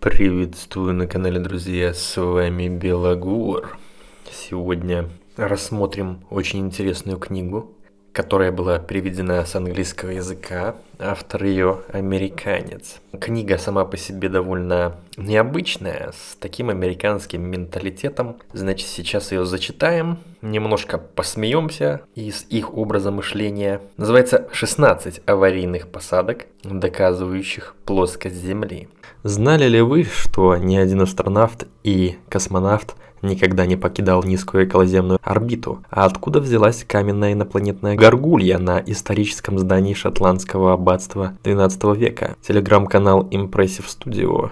Приветствую на канале, друзья, с вами Белогор. Сегодня рассмотрим очень интересную книгу которая была переведена с английского языка. Автор ее американец. Книга сама по себе довольно необычная, с таким американским менталитетом. Значит, сейчас ее зачитаем, немножко посмеемся и с их образа мышления. Называется «16 аварийных посадок, доказывающих плоскость Земли». Знали ли вы, что ни один астронавт и космонавт – никогда не покидал низкую околоземную орбиту. А откуда взялась каменная инопланетная горгулья на историческом здании шотландского аббатства 12 века? Телеграм-канал Impressive Studio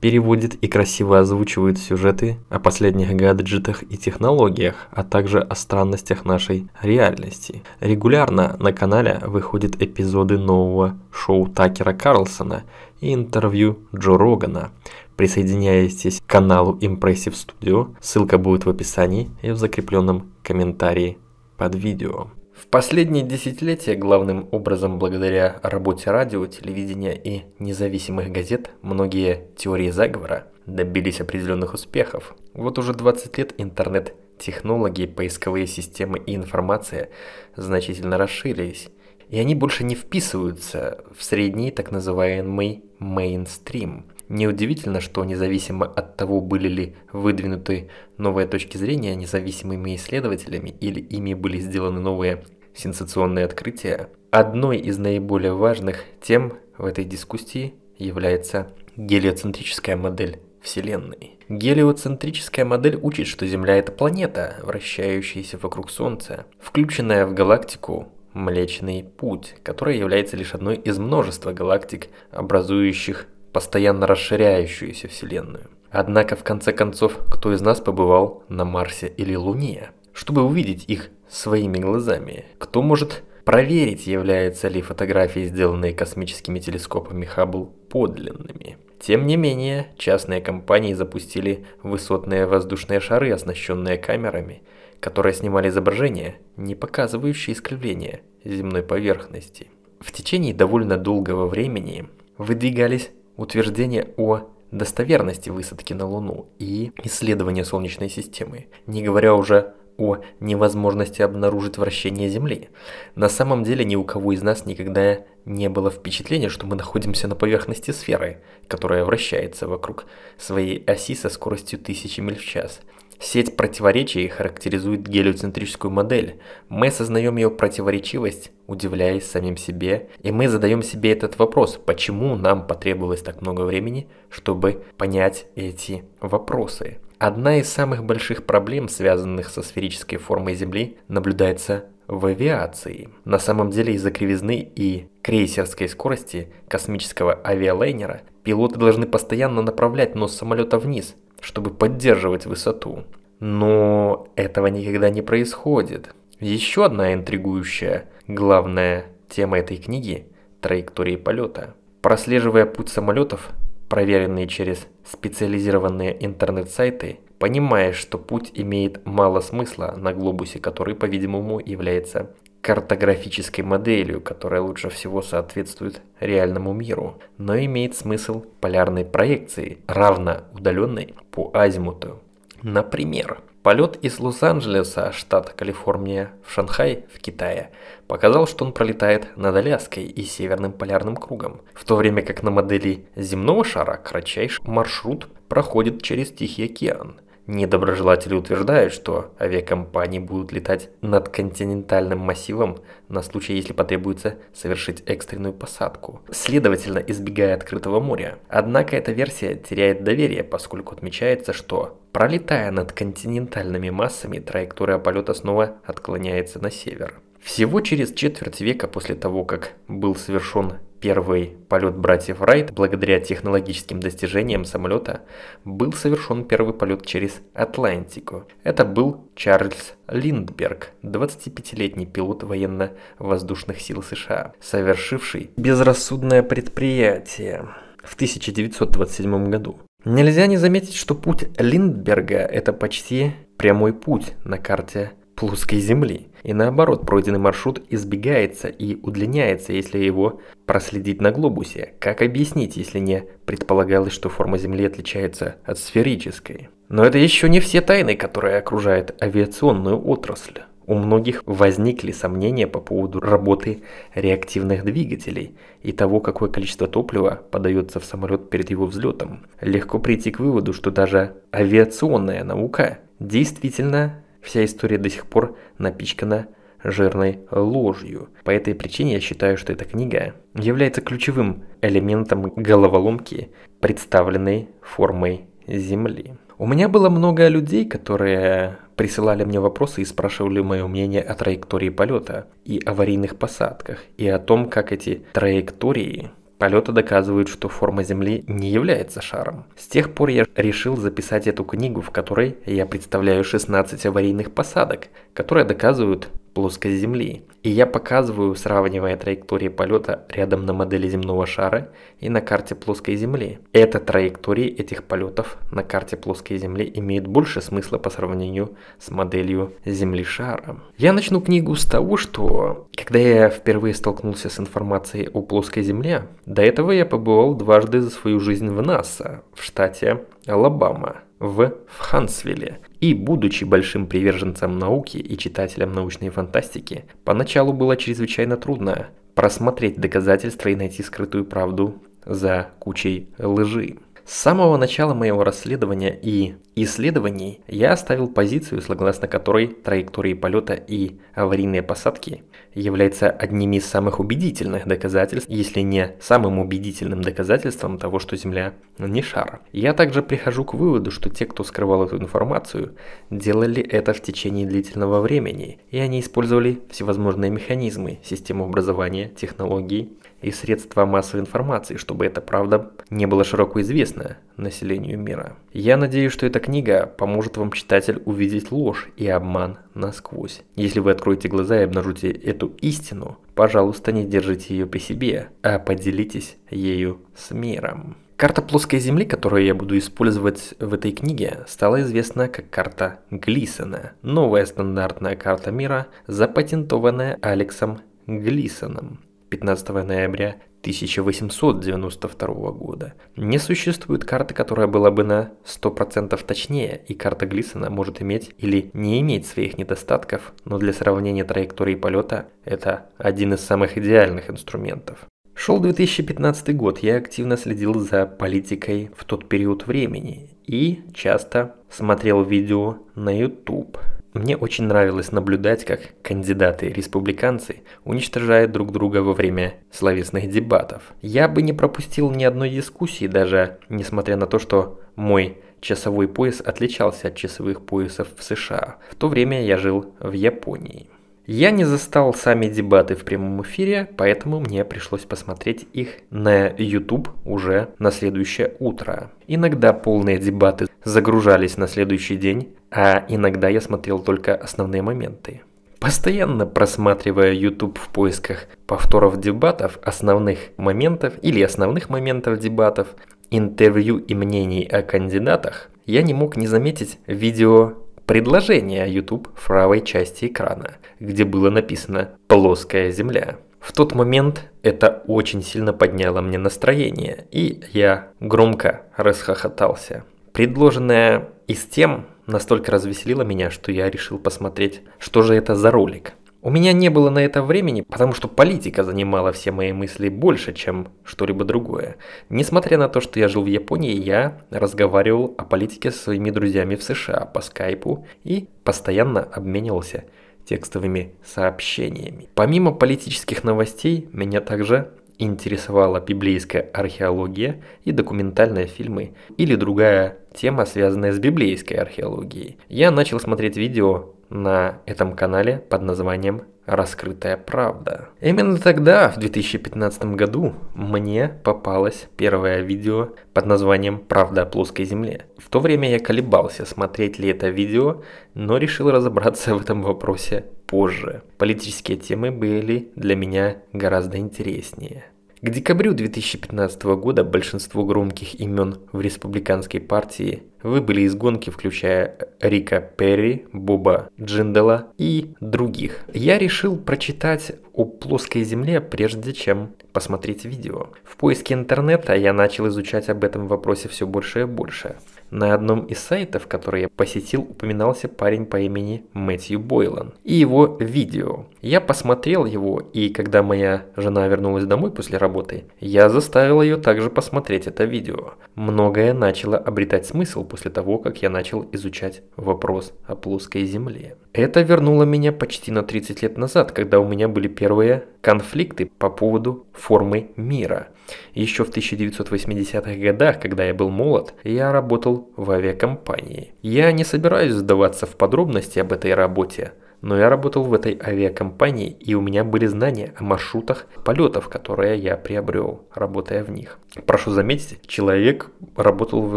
переводит и красиво озвучивает сюжеты о последних гаджетах и технологиях, а также о странностях нашей реальности. Регулярно на канале выходят эпизоды нового шоу Такера Карлсона и интервью Джо Рогана, присоединяйтесь к каналу Impressive Studio, ссылка будет в описании и в закрепленном комментарии под видео. В последние десятилетия главным образом благодаря работе радио, телевидения и независимых газет многие теории заговора добились определенных успехов. Вот уже 20 лет интернет технологии, поисковые системы и информация значительно расширились, и они больше не вписываются в средний так называемый мейнстрим. Неудивительно, что независимо от того, были ли выдвинуты новые точки зрения независимыми исследователями или ими были сделаны новые сенсационные открытия, одной из наиболее важных тем в этой дискуссии является гелиоцентрическая модель Вселенной. Гелиоцентрическая модель учит, что Земля – это планета, вращающаяся вокруг Солнца, включенная в галактику Млечный Путь, которая является лишь одной из множества галактик, образующих постоянно расширяющуюся Вселенную. Однако, в конце концов, кто из нас побывал на Марсе или Луне? Чтобы увидеть их своими глазами, кто может проверить, являются ли фотографии, сделанные космическими телескопами Хаббл, подлинными? Тем не менее, частные компании запустили высотные воздушные шары, оснащенные камерами, которые снимали изображения, не показывающие искривления земной поверхности. В течение довольно долгого времени выдвигались утверждение о достоверности высадки на Луну и исследования Солнечной системы, не говоря уже о невозможности обнаружить вращение Земли. На самом деле ни у кого из нас никогда не было впечатления, что мы находимся на поверхности сферы, которая вращается вокруг своей оси со скоростью тысячи миль в час – Сеть противоречий характеризует гелиоцентрическую модель. Мы осознаем ее противоречивость, удивляясь самим себе, и мы задаем себе этот вопрос, почему нам потребовалось так много времени, чтобы понять эти вопросы. Одна из самых больших проблем, связанных со сферической формой Земли, наблюдается в авиации. На самом деле из-за кривизны и крейсерской скорости космического авиалайнера пилоты должны постоянно направлять нос самолета вниз, чтобы поддерживать высоту. Но этого никогда не происходит. Еще одна интригующая, главная тема этой книги – траектории полета. Прослеживая путь самолетов, проверенные через специализированные интернет-сайты, понимаешь, что путь имеет мало смысла на глобусе, который, по-видимому, является картографической моделью, которая лучше всего соответствует реальному миру, но имеет смысл полярной проекции, равно удаленной по азимуту. Например, полет из Лос-Анджелеса, штат Калифорния, в Шанхай, в Китае, показал, что он пролетает над Аляской и Северным полярным кругом, в то время как на модели земного шара кратчайший маршрут проходит через Тихий океан – Недоброжелатели утверждают, что авиакомпании будут летать над континентальным массивом на случай, если потребуется совершить экстренную посадку, следовательно избегая открытого моря. Однако эта версия теряет доверие, поскольку отмечается, что пролетая над континентальными массами, траектория полета снова отклоняется на север. Всего через четверть века после того, как был совершен Первый полет братьев Райт, благодаря технологическим достижениям самолета, был совершен первый полет через Атлантику. Это был Чарльз Линдберг, 25-летний пилот военно-воздушных сил США, совершивший безрассудное предприятие в 1927 году. Нельзя не заметить, что путь Линдберга – это почти прямой путь на карте плоской земли. И наоборот, пройденный маршрут избегается и удлиняется, если его проследить на глобусе. Как объяснить, если не предполагалось, что форма Земли отличается от сферической? Но это еще не все тайны, которые окружают авиационную отрасль. У многих возникли сомнения по поводу работы реактивных двигателей и того, какое количество топлива подается в самолет перед его взлетом. Легко прийти к выводу, что даже авиационная наука действительно Вся история до сих пор напичкана жирной ложью. По этой причине я считаю, что эта книга является ключевым элементом головоломки, представленной формой Земли. У меня было много людей, которые присылали мне вопросы и спрашивали мое мнение о траектории полета и аварийных посадках, и о том, как эти траектории Полеты доказывают, что форма Земли не является шаром. С тех пор я решил записать эту книгу, в которой я представляю 16 аварийных посадок, которые доказывают плоскость Земли. И я показываю, сравнивая траектории полета рядом на модели земного шара и на карте плоской Земли. Эта траектории этих полетов на карте плоской Земли имеет больше смысла по сравнению с моделью Земли шара. Я начну книгу с того, что когда я впервые столкнулся с информацией о плоской Земле, до этого я побывал дважды за свою жизнь в НАСА в штате Алабама в Хансвилле И, будучи большим приверженцем науки и читателем научной фантастики, поначалу было чрезвычайно трудно просмотреть доказательства и найти скрытую правду за кучей лжи. С самого начала моего расследования и исследований я оставил позицию, согласно которой траектории полета и аварийные посадки являются одними из самых убедительных доказательств, если не самым убедительным доказательством того, что Земля не шар. Я также прихожу к выводу, что те, кто скрывал эту информацию, делали это в течение длительного времени, и они использовали всевозможные механизмы, систему образования, технологии и средства массовой информации, чтобы эта правда не была широко известна населению мира. Я надеюсь, что эта книга поможет вам, читатель, увидеть ложь и обман насквозь. Если вы откроете глаза и обнаружите эту истину, пожалуйста, не держите ее при себе, а поделитесь ею с миром. Карта плоской земли, которую я буду использовать в этой книге, стала известна как карта Глисона. Новая стандартная карта мира, запатентованная Алексом Глисоном. 15 ноября 1892 года. Не существует карты, которая была бы на 100% точнее, и карта Глисона может иметь или не иметь своих недостатков, но для сравнения траектории полета это один из самых идеальных инструментов. Шел 2015 год, я активно следил за политикой в тот период времени и часто смотрел видео на YouTube – мне очень нравилось наблюдать, как кандидаты-республиканцы уничтожают друг друга во время словесных дебатов. Я бы не пропустил ни одной дискуссии, даже несмотря на то, что мой часовой пояс отличался от часовых поясов в США. В то время я жил в Японии. Я не застал сами дебаты в прямом эфире, поэтому мне пришлось посмотреть их на YouTube уже на следующее утро. Иногда полные дебаты загружались на следующий день, а иногда я смотрел только основные моменты. Постоянно просматривая YouTube в поисках повторов дебатов, основных моментов или основных моментов дебатов, интервью и мнений о кандидатах, я не мог не заметить видео предложение YouTube в правой части экрана, где было написано «Плоская земля». В тот момент это очень сильно подняло мне настроение, и я громко расхохотался. Предложенная из тем настолько развеселила меня, что я решил посмотреть, что же это за ролик – у меня не было на это времени, потому что политика занимала все мои мысли больше, чем что-либо другое. Несмотря на то, что я жил в Японии, я разговаривал о политике со своими друзьями в США по скайпу и постоянно обменивался текстовыми сообщениями. Помимо политических новостей, меня также интересовала библейская археология и документальные фильмы или другая тема, связанная с библейской археологией, я начал смотреть видео на этом канале под названием «Раскрытая правда». Именно тогда, в 2015 году, мне попалось первое видео под названием «Правда о плоской земле». В то время я колебался, смотреть ли это видео, но решил разобраться в этом вопросе позже. Политические темы были для меня гораздо интереснее. К декабрю 2015 года большинство громких имен в республиканской партии выбыли из гонки, включая Рика Перри, Боба Джиндала и других. Я решил прочитать о плоской Земле, прежде чем посмотреть видео. В поиске интернета я начал изучать об этом вопросе все больше и больше. На одном из сайтов, который я посетил, упоминался парень по имени Мэтью Бойлан и его видео. Я посмотрел его, и когда моя жена вернулась домой после работы, я заставил ее также посмотреть это видео. Многое начало обретать смысл после того, как я начал изучать вопрос о плоской Земле. Это вернуло меня почти на 30 лет назад, когда у меня были первые конфликты по поводу формы мира. Еще в 1980-х годах, когда я был молод, я работал в авиакомпании. Я не собираюсь сдаваться в подробности об этой работе, но я работал в этой авиакомпании, и у меня были знания о маршрутах полетов, которые я приобрел, работая в них. Прошу заметить, человек работал в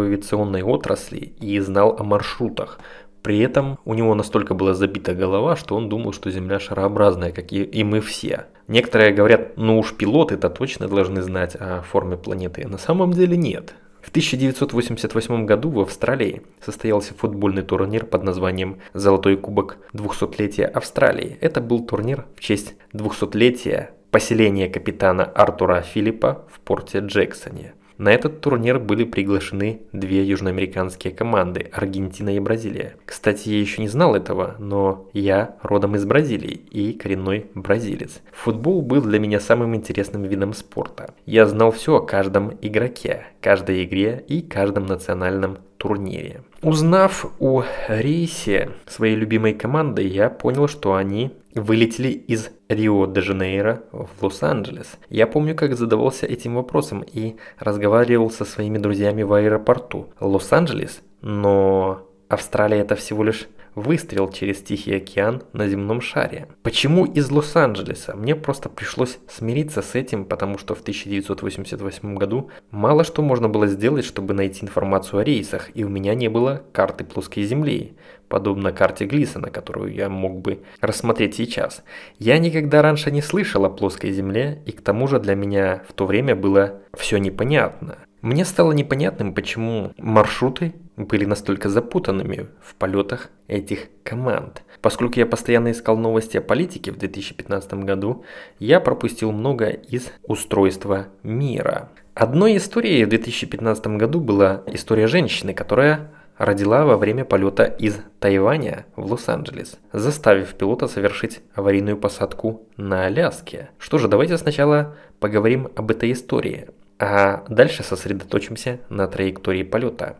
авиационной отрасли и знал о маршрутах, при этом у него настолько была забита голова, что он думал, что Земля шарообразная, как и, и мы все. Некоторые говорят, ну уж пилоты-то точно должны знать о форме планеты. На самом деле нет. В 1988 году в Австралии состоялся футбольный турнир под названием «Золотой кубок 200-летия Австралии». Это был турнир в честь 200-летия поселения капитана Артура Филиппа в порте Джексоне. На этот турнир были приглашены две южноамериканские команды – Аргентина и Бразилия. Кстати, я еще не знал этого, но я родом из Бразилии и коренной бразилец. Футбол был для меня самым интересным видом спорта. Я знал все о каждом игроке, каждой игре и каждом национальном турнире. Узнав о рейсе своей любимой команды, я понял, что они вылетели из Рио-де-Жанейро в Лос-Анджелес. Я помню, как задавался этим вопросом и разговаривал со своими друзьями в аэропорту. Лос-Анджелес? Но Австралия это всего лишь выстрел через Тихий океан на земном шаре. Почему из Лос-Анджелеса? Мне просто пришлось смириться с этим, потому что в 1988 году мало что можно было сделать, чтобы найти информацию о рейсах, и у меня не было карты плоской земли подобно карте Глисона, которую я мог бы рассмотреть сейчас. Я никогда раньше не слышал о плоской Земле, и к тому же для меня в то время было все непонятно. Мне стало непонятным, почему маршруты были настолько запутанными в полетах этих команд. Поскольку я постоянно искал новости о политике в 2015 году, я пропустил много из устройства мира. Одной историей в 2015 году была история женщины, которая родила во время полета из Тайваня в Лос-Анджелес, заставив пилота совершить аварийную посадку на Аляске. Что же, давайте сначала поговорим об этой истории, а дальше сосредоточимся на траектории полета.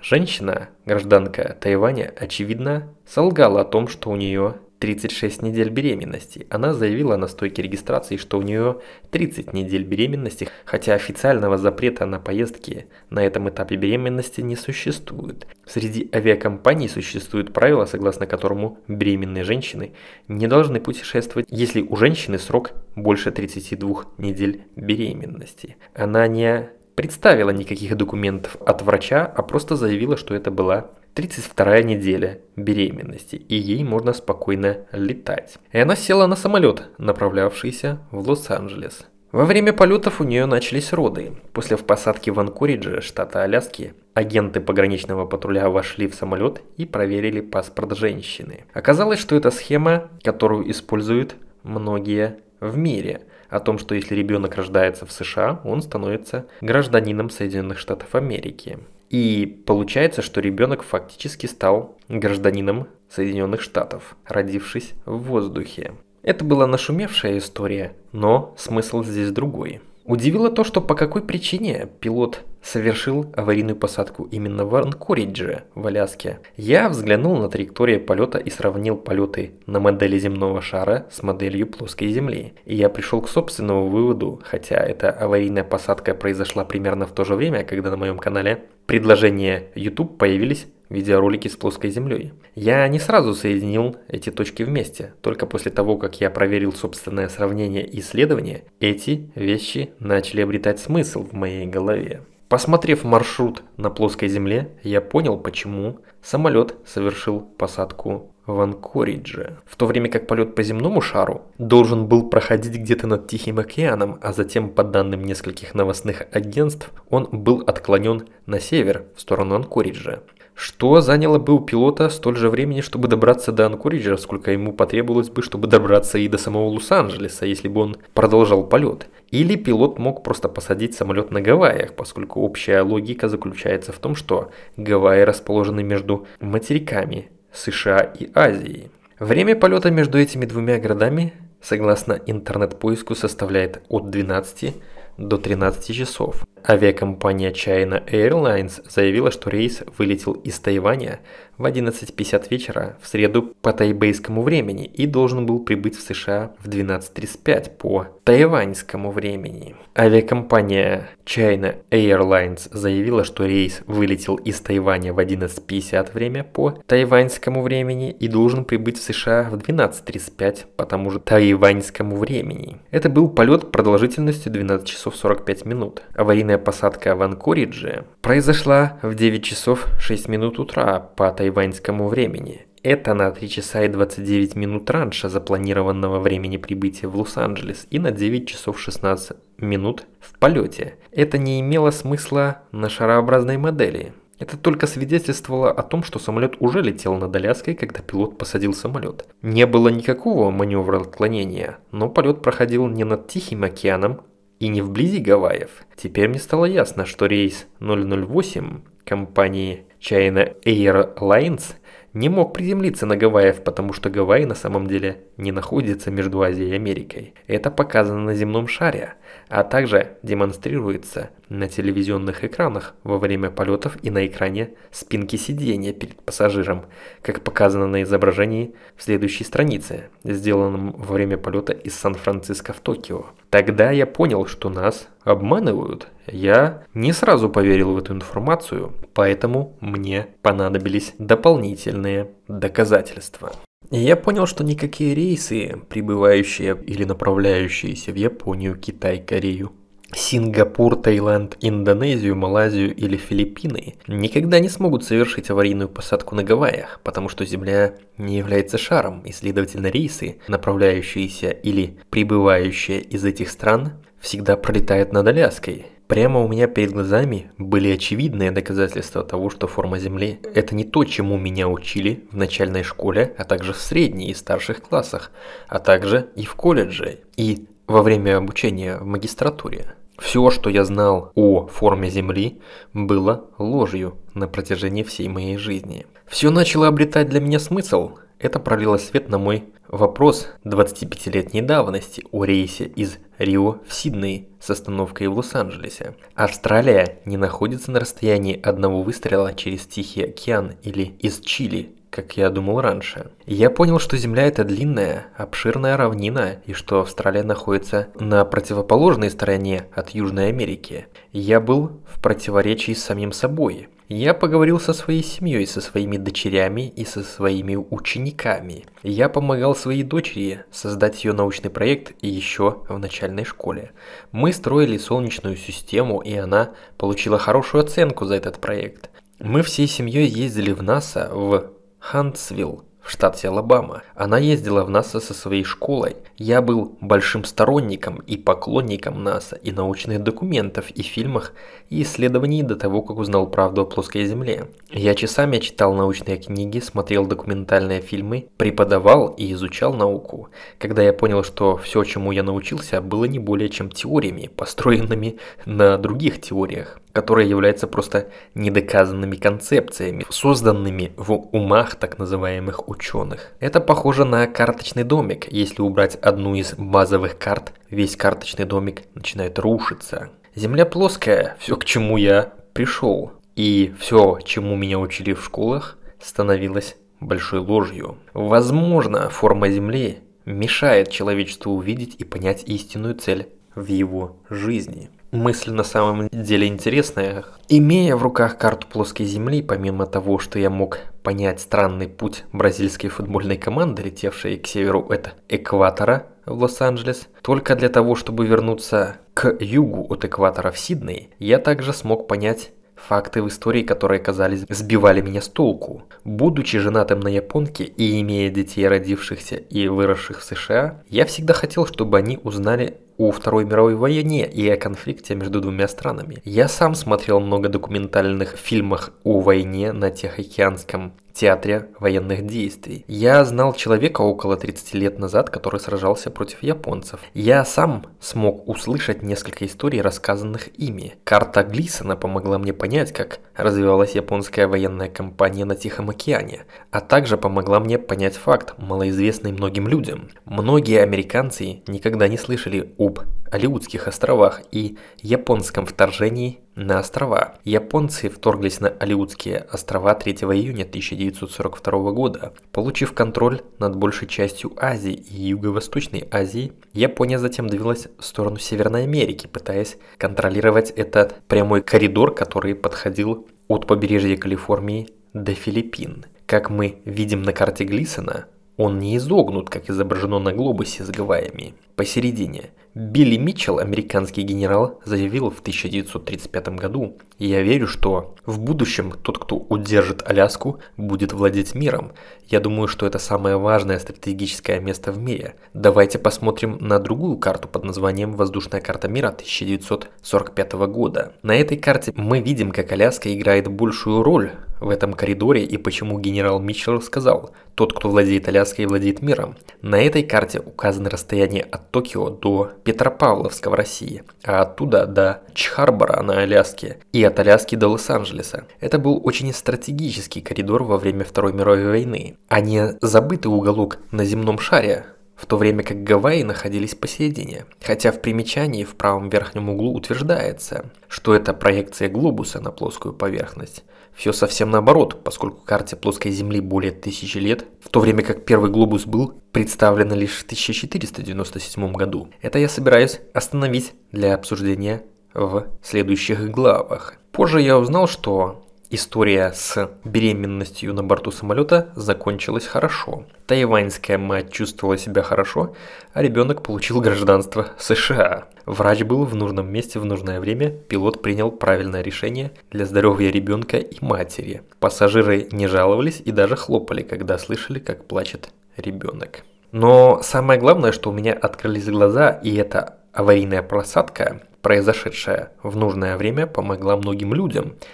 Женщина, гражданка Тайваня, очевидно, солгала о том, что у нее 36 недель беременности. Она заявила на стойке регистрации, что у нее 30 недель беременности, хотя официального запрета на поездки на этом этапе беременности не существует. Среди авиакомпаний существует правило, согласно которому беременные женщины не должны путешествовать, если у женщины срок больше 32 недель беременности. Она не представила никаких документов от врача, а просто заявила, что это была 32 неделя беременности, и ей можно спокойно летать. И она села на самолет, направлявшийся в Лос-Анджелес. Во время полетов у нее начались роды. После посадки в Анкоридже, штата Аляски, агенты пограничного патруля вошли в самолет и проверили паспорт женщины. Оказалось, что это схема, которую используют многие в мире – о том, что если ребенок рождается в США, он становится гражданином Соединенных Штатов Америки. И получается, что ребенок фактически стал гражданином Соединенных Штатов, родившись в воздухе. Это была нашумевшая история, но смысл здесь другой. Удивило то, что по какой причине пилот совершил аварийную посадку именно в Анкоридже, в Аляске. Я взглянул на траекторию полета и сравнил полеты на модели земного шара с моделью плоской Земли. И я пришел к собственному выводу, хотя эта аварийная посадка произошла примерно в то же время, когда на моем канале предложения YouTube появились видеоролики с плоской землей. Я не сразу соединил эти точки вместе, только после того, как я проверил собственное сравнение и исследование, эти вещи начали обретать смысл в моей голове. Посмотрев маршрут на плоской земле, я понял, почему самолет совершил посадку в Анкоридже, в то время как полет по земному шару должен был проходить где-то над Тихим океаном, а затем, по данным нескольких новостных агентств, он был отклонен на север, в сторону Анкориджа. Что заняло бы у пилота столь же времени, чтобы добраться до Анкориджа, сколько ему потребовалось бы, чтобы добраться и до самого Лос-Анджелеса, если бы он продолжал полет. Или пилот мог просто посадить самолет на Гавайях, поскольку общая логика заключается в том, что Гавайи расположены между материками, США и Азии. Время полета между этими двумя городами, согласно интернет-поиску, составляет от 12 до 13 часов. Авиакомпания China Airlines заявила, что рейс вылетел из Тайваня в 11.50 вечера в среду по тайбейскому времени и должен был прибыть в США в 12.35 по тайваньскому времени. Авиакомпания China Airlines заявила, что рейс вылетел из Тайваня в 11.50 время по тайваньскому времени и должен прибыть в США в 12.35 по тому же тайваньскому времени. Это был полет продолжительностью 12 часов 45 минут. Аварийный аварийная посадка в Анкоридже произошла в 9 часов 6 минут утра по тайваньскому времени. Это на 3 часа и 29 минут раньше запланированного времени прибытия в Лос-Анджелес и на 9 часов 16 минут в полете. Это не имело смысла на шарообразной модели. Это только свидетельствовало о том, что самолет уже летел над Аляской, когда пилот посадил самолет. Не было никакого маневра отклонения, но полет проходил не над Тихим океаном, и не вблизи Гавайев, теперь мне стало ясно, что рейс 008 компании China Airlines не мог приземлиться на Гавайев, потому что Гавайи на самом деле не находится между Азией и Америкой. Это показано на земном шаре – а также демонстрируется на телевизионных экранах во время полетов и на экране спинки сидения перед пассажиром, как показано на изображении в следующей странице, сделанном во время полета из Сан-Франциско в Токио. Тогда я понял, что нас обманывают. Я не сразу поверил в эту информацию, поэтому мне понадобились дополнительные доказательства я понял, что никакие рейсы, прибывающие или направляющиеся в Японию, Китай, Корею, Сингапур, Таиланд, Индонезию, Малайзию или Филиппины никогда не смогут совершить аварийную посадку на Гавайях, потому что Земля не является шаром, и, следовательно, рейсы, направляющиеся или прибывающие из этих стран, всегда пролетают над Аляской – Прямо у меня перед глазами были очевидные доказательства того, что форма Земли – это не то, чему меня учили в начальной школе, а также в средней и старших классах, а также и в колледже, и во время обучения в магистратуре. Все, что я знал о форме Земли, было ложью на протяжении всей моей жизни. Все начало обретать для меня смысл – это пролило свет на мой вопрос 25-летней давности о рейсе из Рио в Сидней с остановкой в Лос-Анджелесе. Австралия не находится на расстоянии одного выстрела через Тихий океан или из Чили, как я думал раньше. Я понял, что Земля это длинная, обширная равнина, и что Австралия находится на противоположной стороне от Южной Америки. Я был в противоречии с самим собой. Я поговорил со своей семьей, со своими дочерями и со своими учениками. Я помогал своей дочери создать ее научный проект еще в начальной школе. Мы строили солнечную систему, и она получила хорошую оценку за этот проект. Мы всей семьей ездили в НАСА в Хантсвилл, в штате Алабама. Она ездила в НАСА со своей школой. Я был большим сторонником и поклонником НАСА и научных документов и фильмах и исследований до того, как узнал правду о плоской Земле. Я часами читал научные книги, смотрел документальные фильмы, преподавал и изучал науку. Когда я понял, что все, чему я научился, было не более чем теориями, построенными на других теориях которые являются просто недоказанными концепциями, созданными в умах так называемых ученых. Это похоже на карточный домик. Если убрать одну из базовых карт, весь карточный домик начинает рушиться. Земля плоская, все к чему я пришел. И все, чему меня учили в школах, становилось большой ложью. Возможно, форма Земли мешает человечеству увидеть и понять истинную цель в его жизни. Мысль на самом деле интересная. Имея в руках карту плоской земли, помимо того, что я мог понять странный путь бразильской футбольной команды, летевшей к северу от экватора в Лос-Анджелес, только для того, чтобы вернуться к югу от экватора в Сидней, я также смог понять факты в истории, которые, казались, сбивали меня с толку. Будучи женатым на японке и имея детей, родившихся и выросших в США, я всегда хотел, чтобы они узнали о Второй мировой войне и о конфликте между двумя странами. Я сам смотрел много документальных фильмов о войне на Тихоокеанском театре военных действий. Я знал человека около 30 лет назад, который сражался против японцев. Я сам смог услышать несколько историй, рассказанных ими. Карта Глисона помогла мне понять, как развивалась японская военная кампания на Тихом океане, а также помогла мне понять факт, малоизвестный многим людям. Многие американцы никогда не слышали о об Алиутских островах и японском вторжении на острова. Японцы вторглись на Алиутские острова 3 июня 1942 года. Получив контроль над большей частью Азии и Юго-Восточной Азии, Япония затем двинулась в сторону Северной Америки, пытаясь контролировать этот прямой коридор, который подходил от побережья Калифорнии до Филиппин. Как мы видим на карте Глисона, он не изогнут, как изображено на глобусе с Гавайями, посередине. Билли Митчелл, американский генерал, заявил в 1935 году, «Я верю, что в будущем тот, кто удержит Аляску, будет владеть миром. Я думаю, что это самое важное стратегическое место в мире. Давайте посмотрим на другую карту под названием «Воздушная карта мира» 1945 года. На этой карте мы видим, как Аляска играет большую роль в этом коридоре и почему генерал Митчелл сказал «Тот, кто владеет Аляской, владеет миром». На этой карте указаны расстояние от Токио до Петропавловска в России, а оттуда до Чхарбора на Аляске и от Аляски до Лос-Анджелеса. Это был очень стратегический коридор во время Второй мировой войны, а не забытый уголок на земном шаре, в то время как Гавайи находились посередине. Хотя в примечании в правом верхнем углу утверждается, что это проекция глобуса на плоскую поверхность – все совсем наоборот, поскольку карте плоской Земли более тысячи лет, в то время как первый глобус был представлен лишь в 1497 году. Это я собираюсь остановить для обсуждения в следующих главах. Позже я узнал, что История с беременностью на борту самолета закончилась хорошо. Тайваньская мать чувствовала себя хорошо, а ребенок получил гражданство США. Врач был в нужном месте в нужное время, пилот принял правильное решение для здоровья ребенка и матери. Пассажиры не жаловались и даже хлопали, когда слышали, как плачет ребенок. Но самое главное, что у меня открылись глаза, и это аварийная просадка, произошедшая в нужное время, помогла многим людям –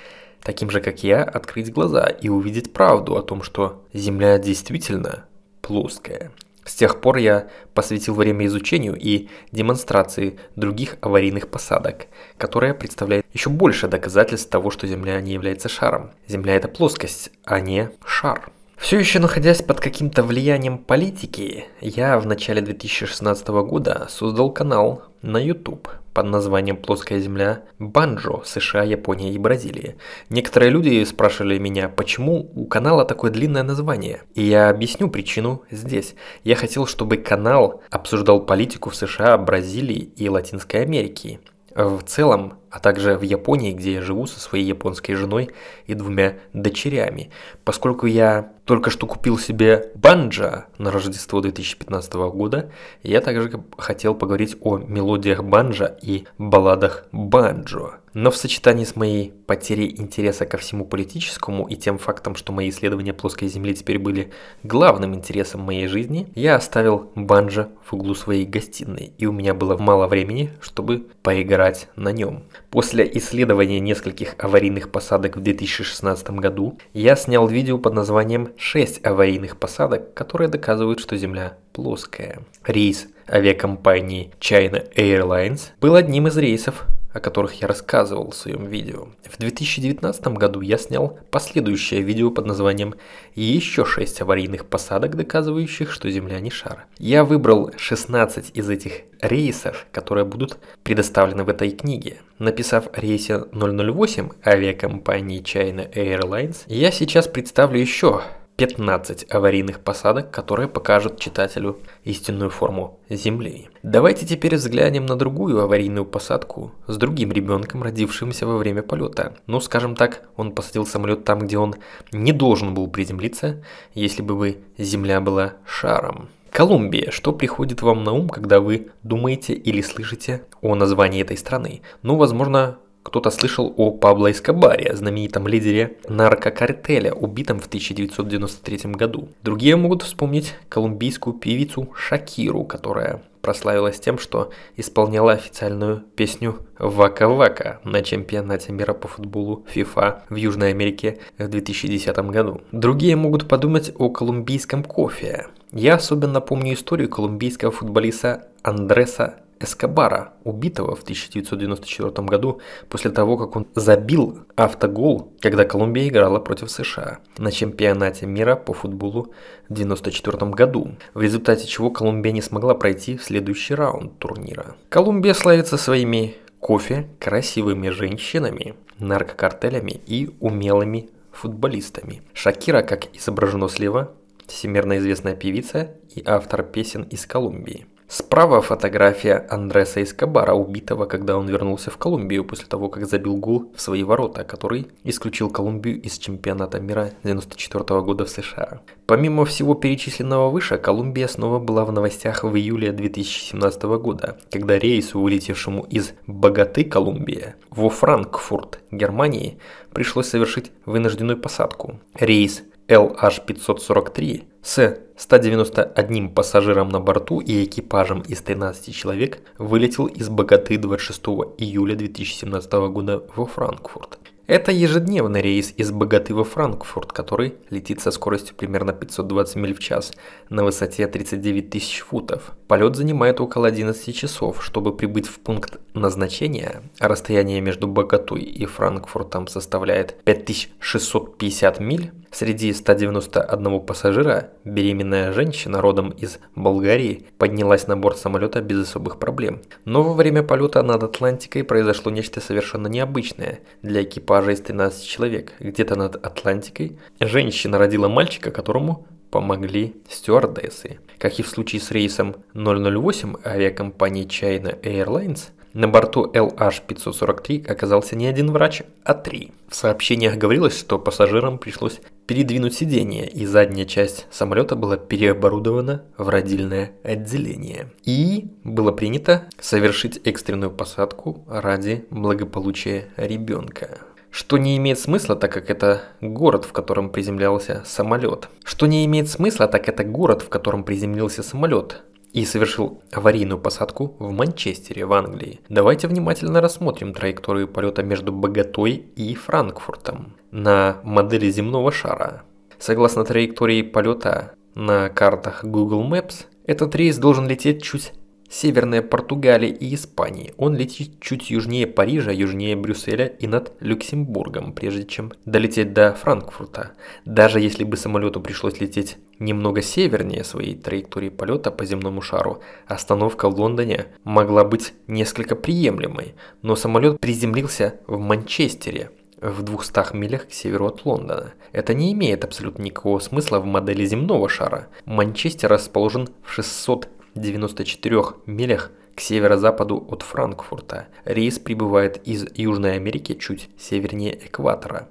таким же, как я, открыть глаза и увидеть правду о том, что Земля действительно плоская. С тех пор я посвятил время изучению и демонстрации других аварийных посадок, которая представляет еще больше доказательств того, что Земля не является шаром. Земля это плоскость, а не шар. Все еще находясь под каким-то влиянием политики, я в начале 2016 года создал канал на YouTube, под названием «Плоская земля», Банджо, США, Япония и Бразилия. Некоторые люди спрашивали меня, почему у канала такое длинное название. И я объясню причину здесь. Я хотел, чтобы канал обсуждал политику в США, Бразилии и Латинской Америке. В целом, а также в Японии, где я живу со своей японской женой и двумя дочерями. Поскольку я только что купил себе банджа на Рождество 2015 года, я также хотел поговорить о мелодиях банджа и балладах банджо. Но в сочетании с моей потерей интереса ко всему политическому и тем фактом, что мои исследования плоской Земли теперь были главным интересом моей жизни, я оставил банджо в углу своей гостиной, и у меня было мало времени, чтобы поиграть на нем. После исследования нескольких аварийных посадок в 2016 году, я снял видео под названием «6 аварийных посадок, которые доказывают, что Земля плоская». Рейс авиакомпании China Airlines был одним из рейсов о которых я рассказывал в своем видео. В 2019 году я снял последующее видео под названием «Еще 6 аварийных посадок, доказывающих, что Земля не шар». Я выбрал 16 из этих рейсов, которые будут предоставлены в этой книге. Написав о рейсе 008 авиакомпании China Airlines, я сейчас представлю еще 15 аварийных посадок, которые покажут читателю истинную форму Земли. Давайте теперь взглянем на другую аварийную посадку с другим ребенком, родившимся во время полета. Ну, скажем так, он посадил самолет там, где он не должен был приземлиться, если бы вы Земля была шаром. Колумбия. Что приходит вам на ум, когда вы думаете или слышите о названии этой страны? Ну, возможно, кто-то слышал о Пабло Эскобаре, знаменитом лидере наркокартеля, убитом в 1993 году. Другие могут вспомнить колумбийскую певицу Шакиру, которая прославилась тем, что исполняла официальную песню «Вака-Вака» на чемпионате мира по футболу FIFA в Южной Америке в 2010 году. Другие могут подумать о колумбийском кофе. Я особенно помню историю колумбийского футболиста Андреса Эскобара, убитого в 1994 году после того, как он забил автогол, когда Колумбия играла против США на чемпионате мира по футболу в 1994 году, в результате чего Колумбия не смогла пройти в следующий раунд турнира. Колумбия славится своими кофе, красивыми женщинами, наркокартелями и умелыми футболистами. Шакира, как изображено слева, всемирно известная певица и автор песен из Колумбии. Справа фотография Андреса Эскобара, убитого, когда он вернулся в Колумбию после того, как забил гол в свои ворота, который исключил Колумбию из чемпионата мира 1994 года в США. Помимо всего перечисленного выше, Колумбия снова была в новостях в июле 2017 года, когда рейсу, вылетевшему из богаты Колумбия во Франкфурт, Германии, пришлось совершить вынужденную посадку. Рейс LH543 с 191 пассажиром на борту и экипажем из 13 человек вылетел из Богаты 26 июля 2017 года во Франкфурт. Это ежедневный рейс из Богаты во Франкфурт, который летит со скоростью примерно 520 миль в час на высоте 39 тысяч футов. Полет занимает около 11 часов. Чтобы прибыть в пункт назначения, расстояние между Богатой и Франкфуртом составляет 5650 миль, Среди 191 пассажира беременная женщина родом из Болгарии поднялась на борт самолета без особых проблем. Но во время полета над Атлантикой произошло нечто совершенно необычное для экипажа из 13 человек. Где-то над Атлантикой женщина родила мальчика, которому помогли стюардессы. Как и в случае с рейсом 008 авиакомпании China Airlines, на борту LH-543 оказался не один врач, а три. В сообщениях говорилось, что пассажирам пришлось передвинуть сиденье, и задняя часть самолета была переоборудована в родильное отделение. И было принято совершить экстренную посадку ради благополучия ребенка. Что не имеет смысла, так как это город, в котором приземлялся самолет. Что не имеет смысла, так это город, в котором приземлился самолет и совершил аварийную посадку в Манчестере в Англии. Давайте внимательно рассмотрим траекторию полета между Боготой и Франкфуртом на модели земного шара. Согласно траектории полета на картах Google Maps, этот рейс должен лететь чуть Северная Португалия и Испании. Он летит чуть южнее Парижа, южнее Брюсселя и над Люксембургом, прежде чем долететь до Франкфурта. Даже если бы самолету пришлось лететь немного севернее своей траектории полета по земному шару, остановка в Лондоне могла быть несколько приемлемой, но самолет приземлился в Манчестере, в 200 милях к северу от Лондона. Это не имеет абсолютно никакого смысла в модели земного шара. Манчестер расположен в 600 94 милях к северо-западу от Франкфурта. Рейс прибывает из Южной Америки чуть севернее экватора.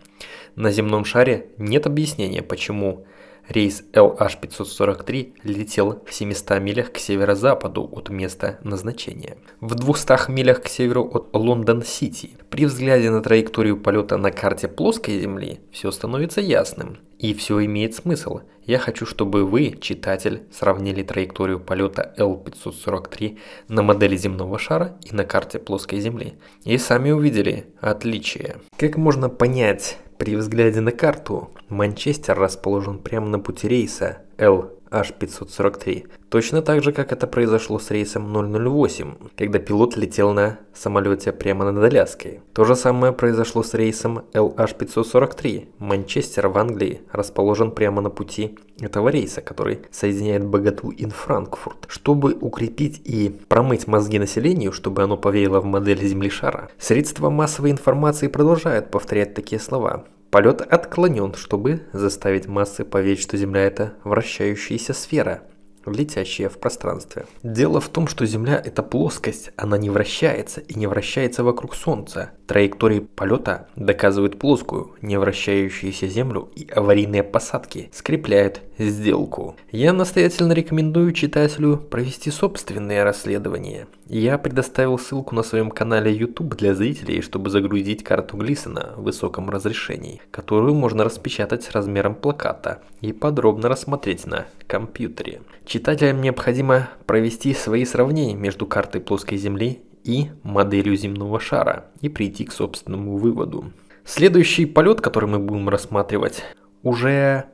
На земном шаре нет объяснения, почему Рейс LH543 летел в 700 милях к северо-западу от места назначения. В 200 милях к северу от Лондон-Сити. При взгляде на траекторию полета на карте плоской Земли все становится ясным. И все имеет смысл. Я хочу, чтобы вы, читатель, сравнили траекторию полета L543 на модели земного шара и на карте плоской Земли. И сами увидели отличия. Как можно понять при взгляде на карту Манчестер расположен прямо на пути рейса Л H543, точно так же, как это произошло с рейсом 008, когда пилот летел на самолете прямо над Аляской. То же самое произошло с рейсом LH543. Манчестер в Англии расположен прямо на пути этого рейса, который соединяет Богату и Франкфурт. Чтобы укрепить и промыть мозги населению, чтобы оно поверило в модель земли шара, средства массовой информации продолжают повторять такие слова. Полет отклонен, чтобы заставить массы поверить, что Земля – это вращающаяся сфера – летящее в пространстве. Дело в том, что Земля – это плоскость, она не вращается и не вращается вокруг Солнца. Траектории полета доказывают плоскую, не вращающуюся Землю и аварийные посадки скрепляют сделку. Я настоятельно рекомендую читателю провести собственное расследование. Я предоставил ссылку на своем канале YouTube для зрителей, чтобы загрузить карту Глисона в высоком разрешении, которую можно распечатать с размером плаката и подробно рассмотреть на компьютере. Читателям необходимо провести свои сравнения между картой плоской Земли и моделью земного шара и прийти к собственному выводу. Следующий полет, который мы будем рассматривать, уже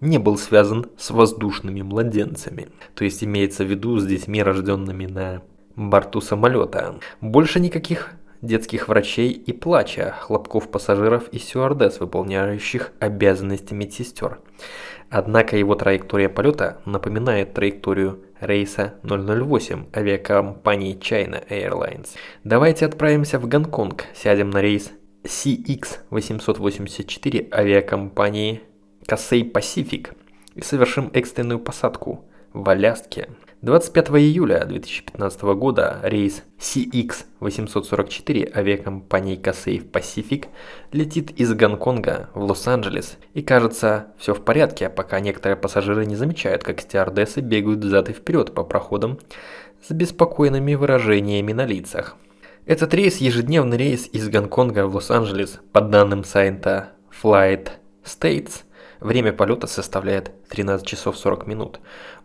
не был связан с воздушными младенцами. То есть имеется в виду с детьми, рожденными на борту самолета. Больше никаких детских врачей и плача, хлопков пассажиров и стюардесс, выполняющих обязанности медсестер. Однако его траектория полета напоминает траекторию рейса 008 авиакомпании China Airlines. Давайте отправимся в Гонконг, сядем на рейс CX-884 авиакомпании Cathay Pacific и совершим экстренную посадку в Аляске. 25 июля 2015 года рейс CX-844 авиакомпании Косейв Pacific летит из Гонконга в Лос-Анджелес, и кажется, все в порядке, пока некоторые пассажиры не замечают, как стюардессы бегают взад и вперед по проходам с беспокойными выражениями на лицах. Этот рейс – ежедневный рейс из Гонконга в Лос-Анджелес, по данным сайта Flight States – Время полета составляет 13 часов 40 минут.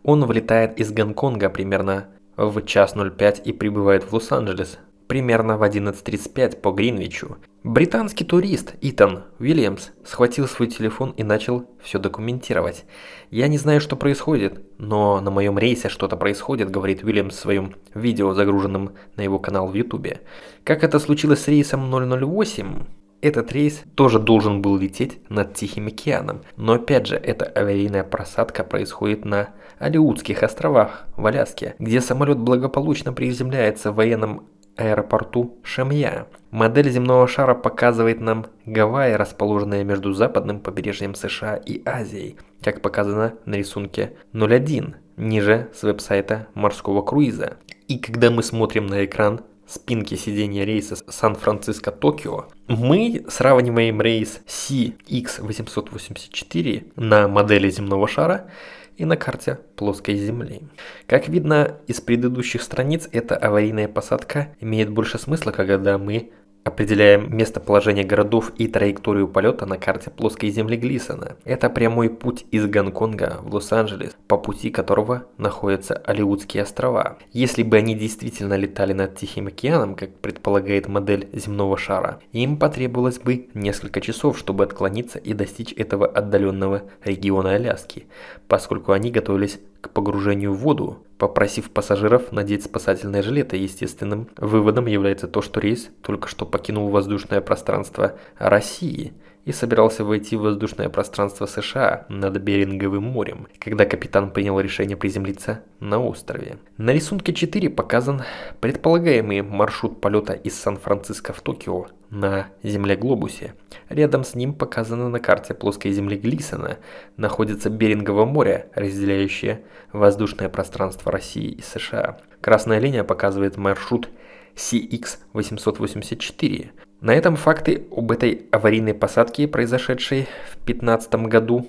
Он влетает из Гонконга примерно в час 05 и прибывает в Лос-Анджелес примерно в 11.35 по Гринвичу. Британский турист Итан Уильямс схватил свой телефон и начал все документировать. «Я не знаю, что происходит, но на моем рейсе что-то происходит», говорит Уильямс в своем видео, загруженном на его канал в Ютубе. Как это случилось с рейсом 008? Этот рейс тоже должен был лететь над Тихим океаном, но опять же эта аварийная просадка происходит на Алиутских островах в Аляске, где самолет благополучно приземляется в военном аэропорту Шамья. Модель земного шара показывает нам Гавайи, расположенные между западным побережьем США и Азией, как показано на рисунке 01, ниже с веб-сайта морского круиза. И когда мы смотрим на экран спинки сиденья рейса Сан-Франциско-Токио, мы сравниваем рейс CX884 на модели земного шара и на карте плоской Земли. Как видно из предыдущих страниц, эта аварийная посадка имеет больше смысла, когда мы Определяем местоположение городов и траекторию полета на карте плоской земли Глисона. Это прямой путь из Гонконга в Лос-Анджелес, по пути которого находятся Алиутские острова. Если бы они действительно летали над Тихим океаном, как предполагает модель земного шара, им потребовалось бы несколько часов, чтобы отклониться и достичь этого отдаленного региона Аляски, поскольку они готовились к погружению в воду, попросив пассажиров надеть спасательные жилеты. Естественным выводом является то, что рейс только что покинул воздушное пространство России – и собирался войти в воздушное пространство США над Беринговым морем, когда капитан принял решение приземлиться на острове. На рисунке 4 показан предполагаемый маршрут полета из Сан-Франциско в Токио на Земле-глобусе. Рядом с ним показано на карте плоской земли Глисона находится Берингово море, разделяющее воздушное пространство России и США. Красная линия показывает маршрут CX-884, на этом факты об этой аварийной посадке, произошедшей в 2015 году,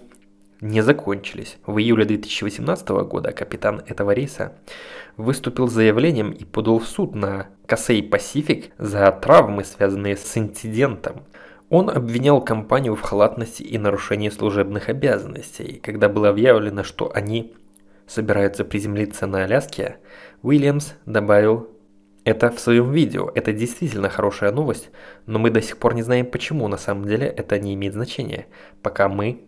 не закончились. В июле 2018 года капитан этого рейса выступил с заявлением и подал в суд на Косей Пасифик за травмы, связанные с инцидентом. Он обвинял компанию в халатности и нарушении служебных обязанностей. Когда было объявлено, что они собираются приземлиться на Аляске, Уильямс добавил это в своем видео, это действительно хорошая новость, но мы до сих пор не знаем, почему на самом деле это не имеет значения, пока мы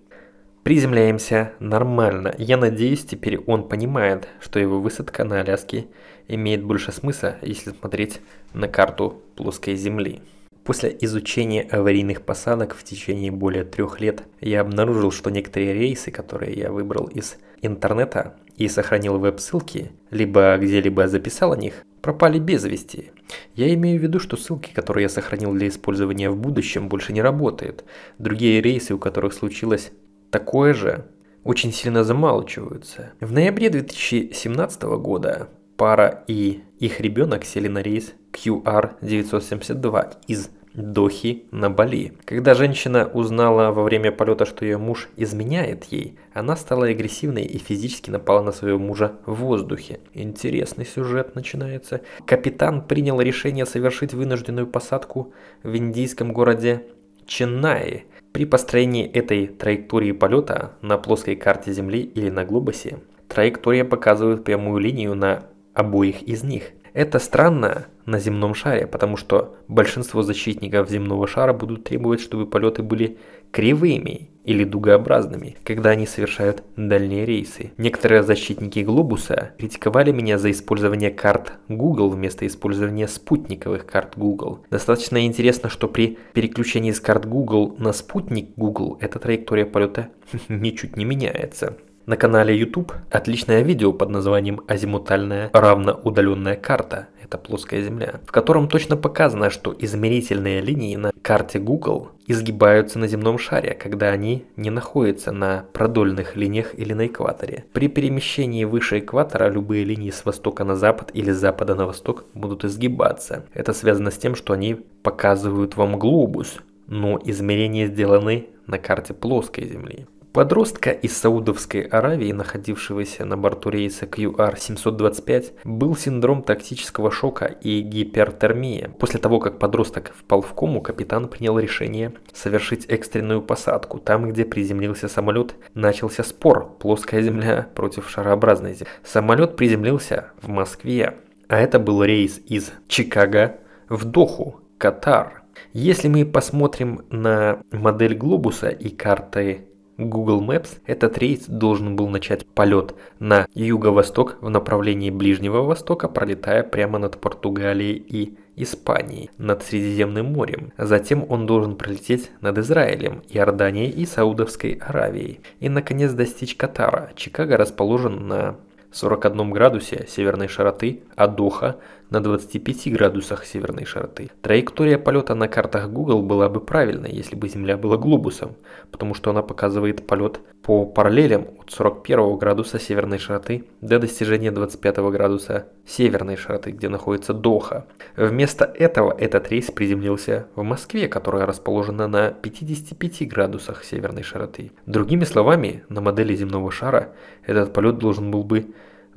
приземляемся нормально. Я надеюсь, теперь он понимает, что его высадка на Аляске имеет больше смысла, если смотреть на карту плоской земли. После изучения аварийных посадок в течение более трех лет я обнаружил, что некоторые рейсы, которые я выбрал из интернета и сохранил веб-ссылки, либо где-либо записал о них, пропали без вести. Я имею в виду, что ссылки, которые я сохранил для использования в будущем, больше не работают. Другие рейсы, у которых случилось такое же, очень сильно замалчиваются. В ноябре 2017 года пара и их ребенок сели на рейс QR-972 из Дохи на Бали. Когда женщина узнала во время полета, что ее муж изменяет ей, она стала агрессивной и физически напала на своего мужа в воздухе. Интересный сюжет начинается. Капитан принял решение совершить вынужденную посадку в индийском городе Ченнаи. При построении этой траектории полета на плоской карте Земли или на глобусе, траектория показывает прямую линию на обоих из них. Это странно на земном шаре, потому что большинство защитников земного шара будут требовать, чтобы полеты были кривыми или дугообразными, когда они совершают дальние рейсы. Некоторые защитники глобуса критиковали меня за использование карт Google вместо использования спутниковых карт Google. Достаточно интересно, что при переключении с карт Google на спутник Google эта траектория полета ничуть не меняется. На канале YouTube отличное видео под названием «Азимутальная равноудаленная карта» — это плоская Земля, в котором точно показано, что измерительные линии на карте Google изгибаются на земном шаре, когда они не находятся на продольных линиях или на экваторе. При перемещении выше экватора любые линии с востока на запад или с запада на восток будут изгибаться. Это связано с тем, что они показывают вам глобус, но измерения сделаны на карте плоской Земли. Подростка из Саудовской Аравии, находившегося на борту рейса QR-725, был синдром токсического шока и гипертермия. После того, как подросток впал в кому, капитан принял решение совершить экстренную посадку. Там, где приземлился самолет, начался спор «плоская земля против шарообразной земли». Самолет приземлился в Москве, а это был рейс из Чикаго в Доху, Катар. Если мы посмотрим на модель глобуса и карты Google Maps, этот рейс должен был начать полет на юго-восток в направлении Ближнего Востока, пролетая прямо над Португалией и Испанией, над Средиземным морем. Затем он должен пролететь над Израилем, Иорданией и Саудовской Аравией. И, наконец, достичь Катара. Чикаго расположен на 41 градусе северной широты, а Доха – на 25 градусах северной широты. Траектория полета на картах Google была бы правильной, если бы Земля была глобусом, потому что она показывает полет по параллелям от 41 градуса северной широты до достижения 25 градуса северной широты, где находится Доха. Вместо этого этот рейс приземлился в Москве, которая расположена на 55 градусах северной широты. Другими словами, на модели земного шара этот полет должен был бы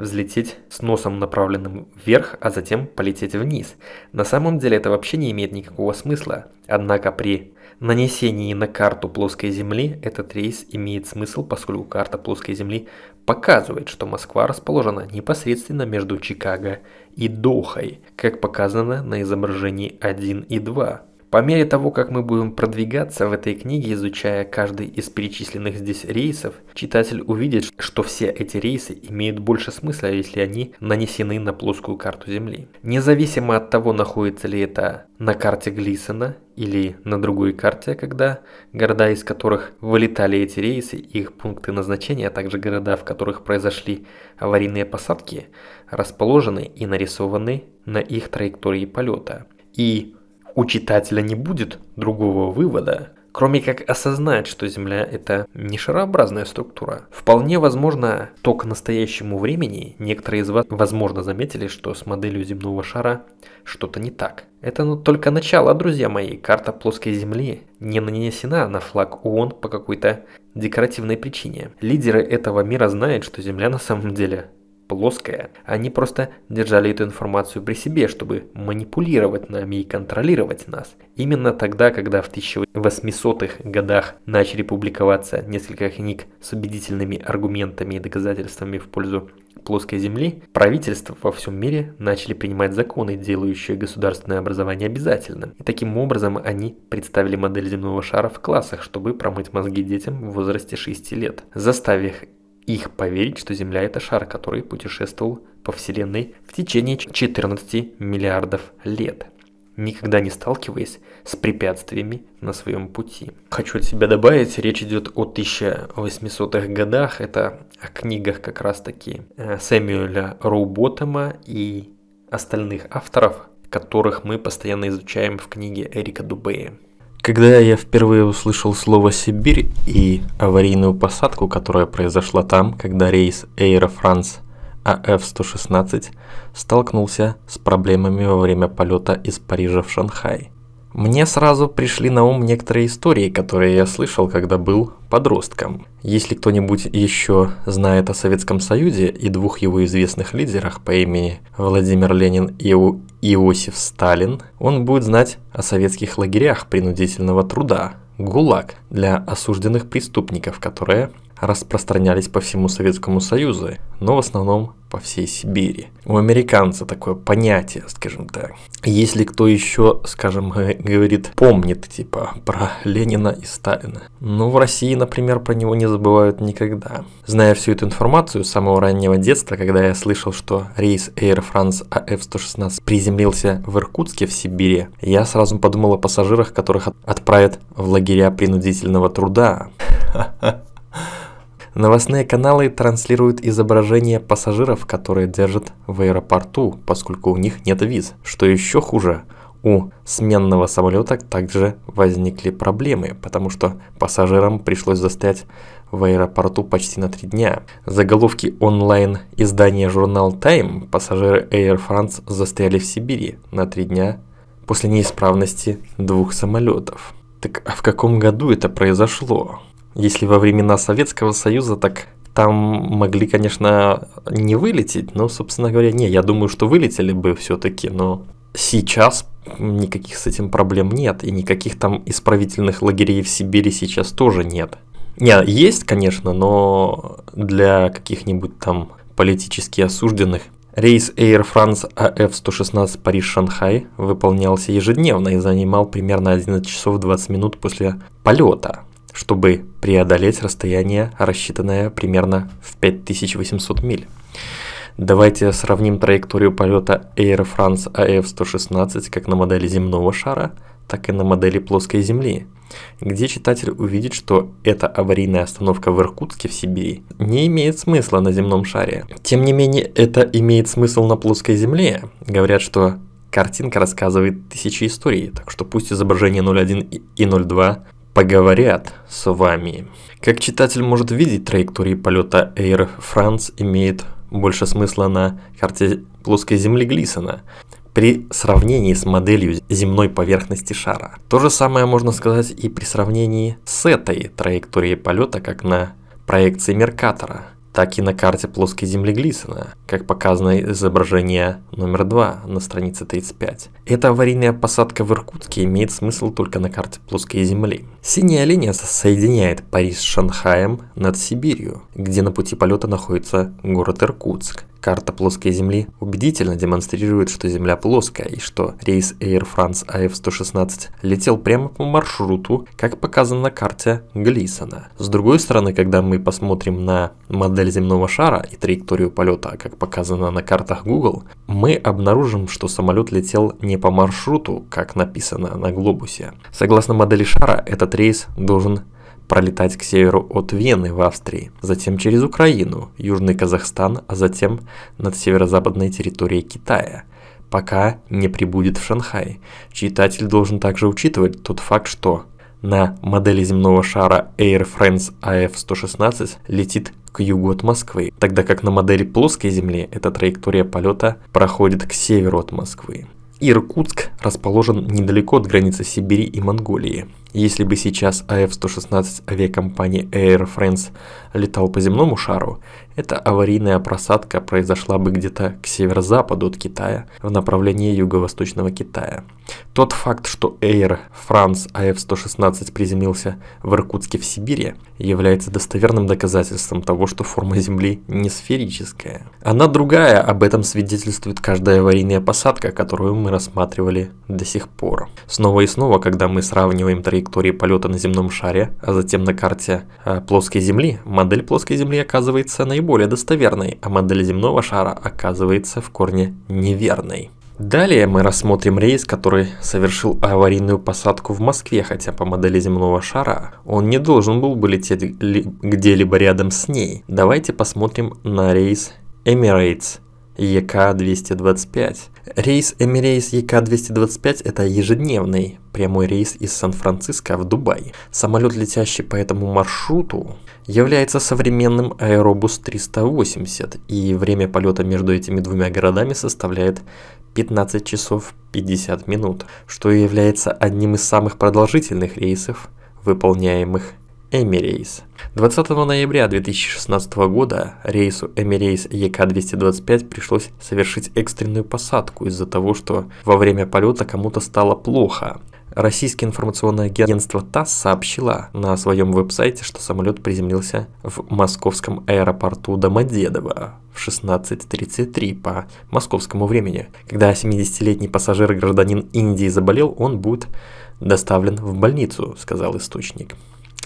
взлететь с носом направленным вверх, а затем полететь вниз. На самом деле это вообще не имеет никакого смысла. Однако при нанесении на карту плоской земли этот рейс имеет смысл, поскольку карта плоской земли показывает, что Москва расположена непосредственно между Чикаго и Дохой, как показано на изображении 1 и 2. По мере того, как мы будем продвигаться в этой книге, изучая каждый из перечисленных здесь рейсов, читатель увидит, что все эти рейсы имеют больше смысла, если они нанесены на плоскую карту Земли. Независимо от того, находится ли это на карте Глисона или на другой карте, когда города, из которых вылетали эти рейсы, их пункты назначения, а также города, в которых произошли аварийные посадки, расположены и нарисованы на их траектории полета. И у читателя не будет другого вывода, кроме как осознать, что Земля – это не шарообразная структура. Вполне возможно, то к настоящему времени некоторые из вас, возможно, заметили, что с моделью земного шара что-то не так. Это ну, только начало, друзья мои. Карта плоской Земли не нанесена на флаг ООН по какой-то декоративной причине. Лидеры этого мира знают, что Земля на самом деле плоская. Они просто держали эту информацию при себе, чтобы манипулировать нами и контролировать нас. Именно тогда, когда в 1800-х годах начали публиковаться несколько книг с убедительными аргументами и доказательствами в пользу плоской земли, правительства во всем мире начали принимать законы, делающие государственное образование обязательным. И таким образом они представили модель земного шара в классах, чтобы промыть мозги детям в возрасте 6 лет, заставив их поверить, что Земля это шар, который путешествовал по Вселенной в течение 14 миллиардов лет, никогда не сталкиваясь с препятствиями на своем пути. Хочу от себя добавить, речь идет о 1800-х годах, это о книгах как раз таки э, Сэмюэля Роуботтема и остальных авторов, которых мы постоянно изучаем в книге Эрика Дубея. Когда я впервые услышал слово «Сибирь» и аварийную посадку, которая произошла там, когда рейс Air France AF-116 а столкнулся с проблемами во время полета из Парижа в Шанхай, мне сразу пришли на ум некоторые истории, которые я слышал, когда был подростком. Если кто-нибудь еще знает о Советском Союзе и двух его известных лидерах по имени Владимир Ленин и Иосиф Сталин, он будет знать о советских лагерях принудительного труда, ГУЛАГ для осужденных преступников, которые распространялись по всему Советскому Союзу, но в основном по всей Сибири. У американца такое понятие, скажем так. Если кто еще, скажем, говорит, помнит, типа, про Ленина и Сталина. Но ну, в России, например, про него не забывают никогда. Зная всю эту информацию с самого раннего детства, когда я слышал, что рейс Air France AF-116 а приземлился в Иркутске в Сибири, я сразу подумал о пассажирах, которых отправят в лагеря принудительного труда. Ha ha. Новостные каналы транслируют изображения пассажиров, которые держат в аэропорту, поскольку у них нет виз. Что еще хуже, у сменного самолета также возникли проблемы, потому что пассажирам пришлось застрять в аэропорту почти на три дня. Заголовки онлайн издания журнал Time пассажиры Air France застряли в Сибири на три дня после неисправности двух самолетов. Так а в каком году это произошло? Если во времена Советского Союза, так там могли, конечно, не вылететь, но, собственно говоря, не, я думаю, что вылетели бы все-таки, но сейчас никаких с этим проблем нет, и никаких там исправительных лагерей в Сибири сейчас тоже нет. Не, есть, конечно, но для каких-нибудь там политически осужденных Рейс Air France AF-116 а Париж-Шанхай выполнялся ежедневно и занимал примерно 11 часов 20 минут после полета чтобы преодолеть расстояние, рассчитанное примерно в 5800 миль. Давайте сравним траекторию полета Air France AF-116 как на модели земного шара, так и на модели плоской Земли, где читатель увидит, что эта аварийная остановка в Иркутске в Сибири не имеет смысла на земном шаре. Тем не менее, это имеет смысл на плоской Земле. Говорят, что картинка рассказывает тысячи историй, так что пусть изображение 01 и 02 поговорят с вами. Как читатель может видеть, траектории полета Air France имеет больше смысла на карте плоской земли Глисона при сравнении с моделью земной поверхности шара. То же самое можно сказать и при сравнении с этой траекторией полета, как на проекции Меркатора так и на карте плоской земли Глисона, как показано изображение номер 2 на странице 35. Эта аварийная посадка в Иркутске имеет смысл только на карте плоской земли. Синяя линия соединяет Париж с Шанхаем над Сибирью, где на пути полета находится город Иркутск, Карта плоской Земли убедительно демонстрирует, что Земля плоская и что рейс Air France AF-116 летел прямо по маршруту, как показано на карте Глисона. С другой стороны, когда мы посмотрим на модель земного шара и траекторию полета, а как показано на картах Google, мы обнаружим, что самолет летел не по маршруту, как написано на глобусе. Согласно модели шара, этот рейс должен пролетать к северу от Вены в Австрии, затем через Украину, Южный Казахстан, а затем над северо-западной территорией Китая – пока не прибудет в Шанхай. Читатель должен также учитывать тот факт, что на модели земного шара Air France AF-116 летит к югу от Москвы, тогда как на модели плоской Земли эта траектория полета проходит к северу от Москвы. Иркутск расположен недалеко от границы Сибири и Монголии. Если бы сейчас АФ-116 авиакомпании Air France летал по земному шару, эта аварийная просадка произошла бы где-то к северо-западу от Китая, в направлении юго-восточного Китая. Тот факт, что Air France АФ-116 приземлился в Иркутске в Сибири, является достоверным доказательством того, что форма Земли не сферическая. Она другая, об этом свидетельствует каждая аварийная посадка, которую мы рассматривали до сих пор. Снова и снова, когда мы сравниваем три траектории полета на земном шаре, а затем на карте э, плоской Земли, модель плоской Земли оказывается наиболее достоверной, а модель земного шара оказывается в корне неверной. Далее мы рассмотрим рейс, который совершил аварийную посадку в Москве, хотя по модели земного шара он не должен был бы лететь где-либо рядом с ней. Давайте посмотрим на рейс Emirates ЕК-225. Рейс Emirates ЕК-225 – это ежедневный прямой рейс из Сан-Франциско в Дубай. Самолет, летящий по этому маршруту, является современным Аэробус 380, и время полета между этими двумя городами составляет 15 часов 50 минут, что является одним из самых продолжительных рейсов, выполняемых Эмирейс. 20 ноября 2016 года рейсу Эмирейс ЕК-225 пришлось совершить экстренную посадку из-за того, что во время полета кому-то стало плохо. Российское информационное агентство ТАСС сообщило на своем веб-сайте, что самолет приземлился в московском аэропорту Домодедово в 16.33 по московскому времени. Когда 70-летний пассажир-гражданин Индии заболел, он будет доставлен в больницу, сказал источник.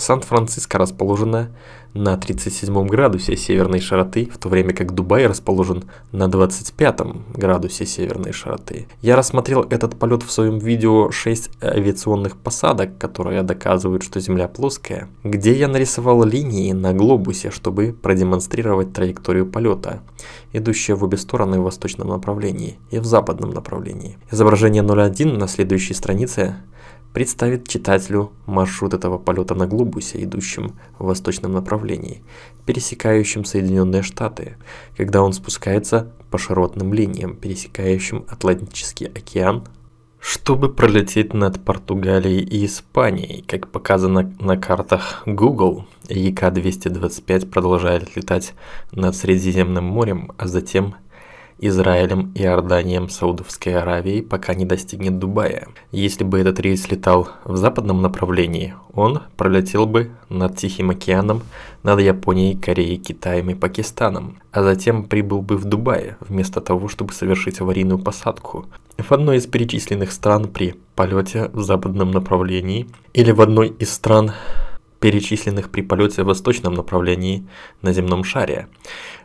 Сан-Франциско расположена на 37 градусе северной широты, в то время как Дубай расположен на 25 градусе северной широты. Я рассмотрел этот полет в своем видео 6 авиационных посадок, которые доказывают, что Земля плоская, где я нарисовал линии на глобусе, чтобы продемонстрировать траекторию полета, идущая в обе стороны в восточном направлении и в западном направлении. Изображение 01 на следующей странице – представит читателю маршрут этого полета на глобусе, идущем в восточном направлении, пересекающем Соединенные Штаты, когда он спускается по широтным линиям, пересекающим Атлантический океан, чтобы пролететь над Португалией и Испанией, как показано на картах Google, ЕК-225 продолжает летать над Средиземным морем, а затем Израилем, Иорданием, Саудовской Аравией, пока не достигнет Дубая. Если бы этот рейс летал в западном направлении, он пролетел бы над Тихим океаном, над Японией, Кореей, Китаем и Пакистаном, а затем прибыл бы в Дубае, вместо того, чтобы совершить аварийную посадку. В одной из перечисленных стран при полете в западном направлении или в одной из стран, перечисленных при полете в восточном направлении на земном шаре.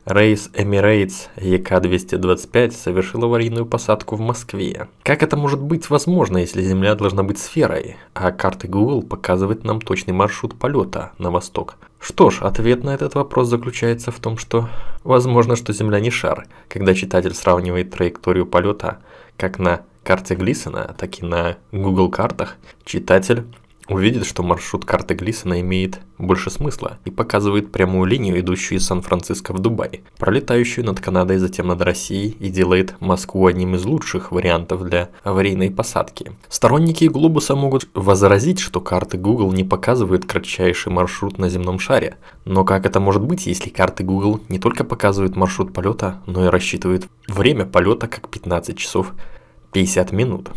Рейс Emirates ЕК-225 совершил аварийную посадку в Москве. Как это может быть возможно, если Земля должна быть сферой, а карты Google показывают нам точный маршрут полета на восток? Что ж, ответ на этот вопрос заключается в том, что возможно, что Земля не шар. Когда читатель сравнивает траекторию полета как на карте Глисона, так и на Google картах, читатель увидит, что маршрут карты Глисона имеет больше смысла и показывает прямую линию, идущую из Сан-Франциско в Дубай, пролетающую над Канадой, затем над Россией и делает Москву одним из лучших вариантов для аварийной посадки. Сторонники глобуса могут возразить, что карты Google не показывают кратчайший маршрут на земном шаре. Но как это может быть, если карты Google не только показывают маршрут полета, но и рассчитывают время полета как 15 часов 50 минут?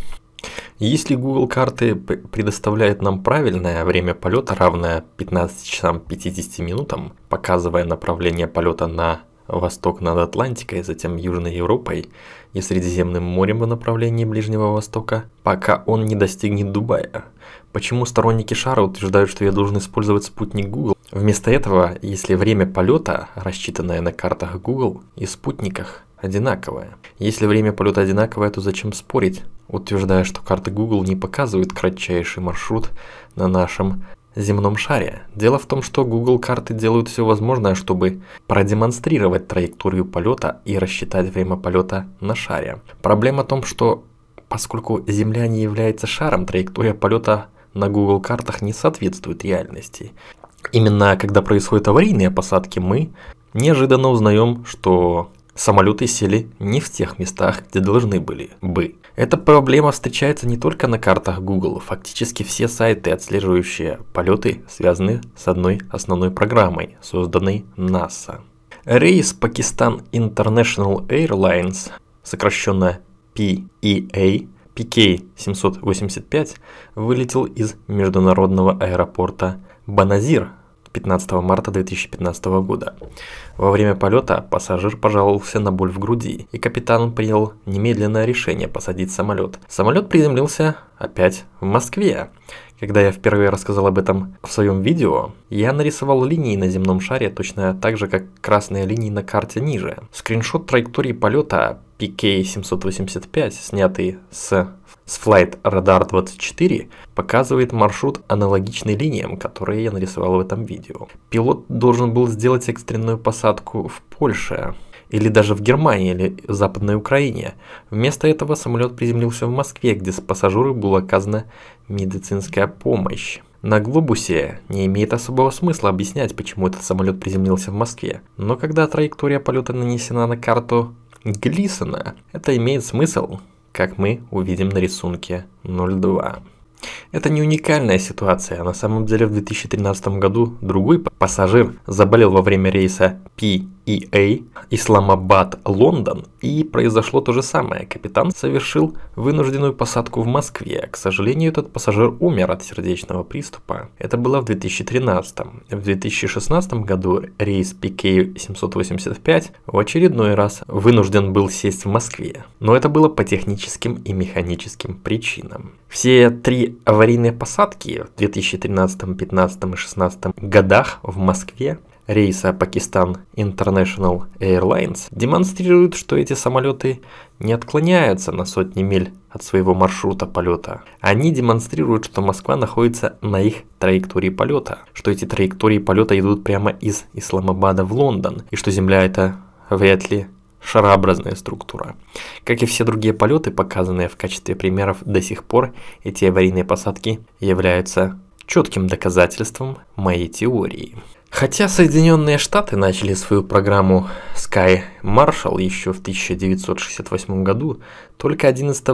Если Google карты предоставляет нам правильное время полета, равное 15 часам 50 минутам, показывая направление полета на восток над Атлантикой, затем Южной Европой и Средиземным морем в направлении Ближнего Востока, пока он не достигнет Дубая. Почему сторонники шара утверждают, что я должен использовать спутник Google? Вместо этого, если время полета, рассчитанное на картах Google и спутниках, одинаковое. Если время полета одинаковое, то зачем спорить, утверждая, что карты Google не показывают кратчайший маршрут на нашем земном шаре. Дело в том, что Google карты делают все возможное, чтобы продемонстрировать траекторию полета и рассчитать время полета на шаре. Проблема в том, что поскольку Земля не является шаром, траектория полета на Google картах не соответствует реальности. Именно когда происходят аварийные посадки, мы неожиданно узнаем, что самолеты сели не в тех местах, где должны были бы. Эта проблема встречается не только на картах Google, фактически все сайты, отслеживающие полеты, связаны с одной основной программой, созданной NASA. Рейс Pakistan International Airlines, сокращенно PEA, PK-785, вылетел из международного аэропорта Баназир 15 марта 2015 года. Во время полета пассажир пожаловался на боль в груди, и капитан принял немедленное решение посадить самолет. Самолет приземлился опять в Москве. Когда я впервые рассказал об этом в своем видео, я нарисовал линии на земном шаре точно так же, как красные линии на карте ниже. Скриншот траектории полета PK-785, снятый с с Flight Radar 24 показывает маршрут аналогичный линиям, которые я нарисовал в этом видео. Пилот должен был сделать экстренную посадку в Польше, или даже в Германии или в Западной Украине. Вместо этого самолет приземлился в Москве, где с пассажиров была оказана медицинская помощь. На глобусе не имеет особого смысла объяснять, почему этот самолет приземлился в Москве. Но когда траектория полета нанесена на карту Глисона, это имеет смысл как мы увидим на рисунке 0.2. Это не уникальная ситуация, а на самом деле в 2013 году другой Пассажир заболел во время рейса PEA Исламабад-Лондон и произошло то же самое. Капитан совершил вынужденную посадку в Москве. К сожалению, этот пассажир умер от сердечного приступа. Это было в 2013. В 2016 году рейс PK-785 в очередной раз вынужден был сесть в Москве. Но это было по техническим и механическим причинам. Все три аварийные посадки в 2013, 2015 и 2016 годах в Москве рейса Пакистан International Airlines демонстрируют, что эти самолеты не отклоняются на сотни миль от своего маршрута полета. Они демонстрируют, что Москва находится на их траектории полета, что эти траектории полета идут прямо из Исламабада в Лондон, и что Земля это вряд ли шарообразная структура. Как и все другие полеты, показанные в качестве примеров до сих пор, эти аварийные посадки являются четким доказательством моей теории. Хотя Соединенные Штаты начали свою программу Sky Marshall еще в 1968 году, только 11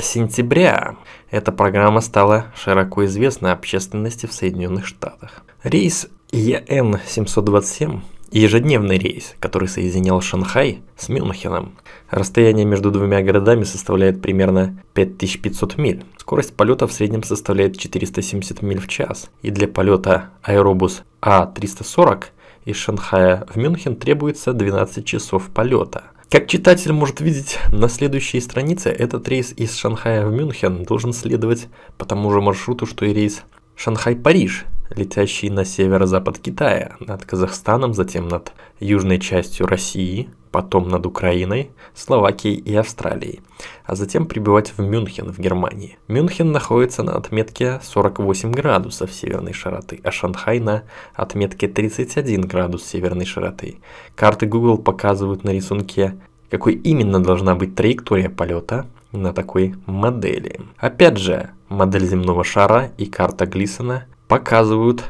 сентября эта программа стала широко известна общественности в Соединенных Штатах. Рейс ЕН-727 ежедневный рейс, который соединял Шанхай с Мюнхеном. Расстояние между двумя городами составляет примерно 5500 миль. Скорость полета в среднем составляет 470 миль в час, и для полета аэробус А340 из Шанхая в Мюнхен требуется 12 часов полета. Как читатель может видеть на следующей странице, этот рейс из Шанхая в Мюнхен должен следовать по тому же маршруту, что и рейс Шанхай-Париж – летящий на северо-запад Китая, над Казахстаном, затем над южной частью России, потом над Украиной, Словакией и Австралией, а затем прибывать в Мюнхен в Германии. Мюнхен находится на отметке 48 градусов северной широты, а Шанхай на отметке 31 градус северной широты. Карты Google показывают на рисунке, какой именно должна быть траектория полета на такой модели. Опять же, модель земного шара и карта Глисона – показывают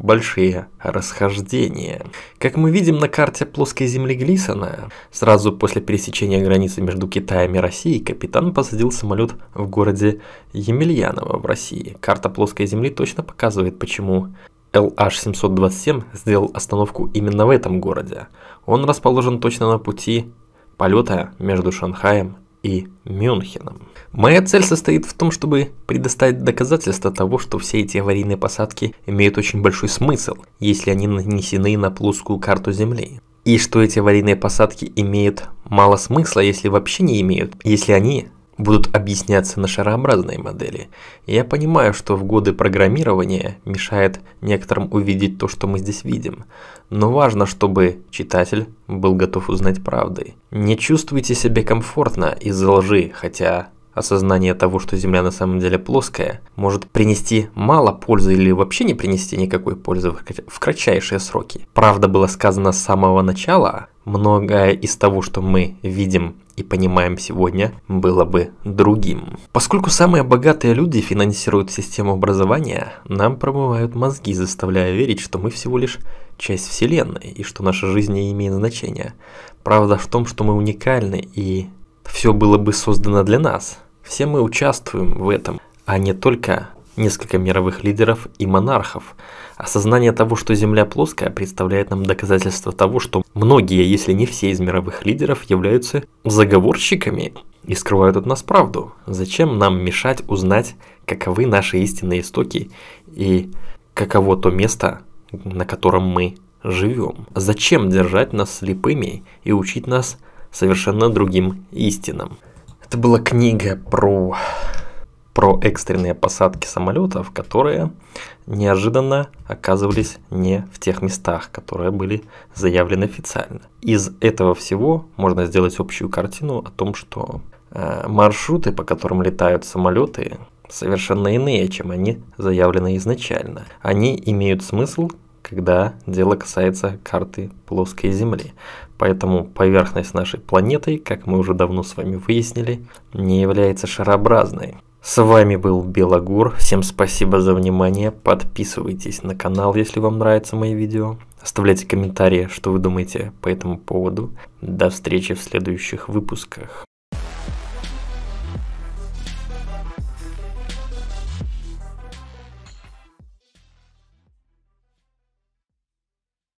большие расхождения. Как мы видим на карте плоской земли Глисона, сразу после пересечения границы между Китаем и Россией капитан посадил самолет в городе Емельяново в России. Карта плоской земли точно показывает, почему LH-727 сделал остановку именно в этом городе. Он расположен точно на пути полета между Шанхаем и Мюнхеном. Моя цель состоит в том, чтобы предоставить доказательства того, что все эти аварийные посадки имеют очень большой смысл, если они нанесены на плоскую карту Земли. И что эти аварийные посадки имеют мало смысла, если вообще не имеют, если они будут объясняться на шарообразной модели. Я понимаю, что в годы программирования мешает некоторым увидеть то, что мы здесь видим, но важно, чтобы читатель был готов узнать правды. Не чувствуйте себя комфортно из-за лжи, хотя Осознание того, что Земля на самом деле плоская, может принести мало пользы или вообще не принести никакой пользы в кратчайшие сроки. Правда была сказана с самого начала, многое из того, что мы видим и понимаем сегодня, было бы другим. Поскольку самые богатые люди финансируют систему образования, нам промывают мозги, заставляя верить, что мы всего лишь часть Вселенной и что наша жизнь не имеет значения. Правда в том, что мы уникальны и все было бы создано для нас, все мы участвуем в этом, а не только несколько мировых лидеров и монархов. Осознание того, что Земля плоская, представляет нам доказательство того, что многие, если не все из мировых лидеров, являются заговорщиками и скрывают от нас правду. Зачем нам мешать узнать, каковы наши истинные истоки и каково то место, на котором мы живем? Зачем держать нас слепыми и учить нас совершенно другим истинам? Это была книга про, про экстренные посадки самолетов, которые неожиданно оказывались не в тех местах, которые были заявлены официально. Из этого всего можно сделать общую картину о том, что э, маршруты, по которым летают самолеты, совершенно иные, чем они заявлены изначально. Они имеют смысл когда дело касается карты плоской Земли. Поэтому поверхность нашей планеты, как мы уже давно с вами выяснили, не является шарообразной. С вами был Белогур, всем спасибо за внимание, подписывайтесь на канал, если вам нравятся мои видео, оставляйте комментарии, что вы думаете по этому поводу. До встречи в следующих выпусках.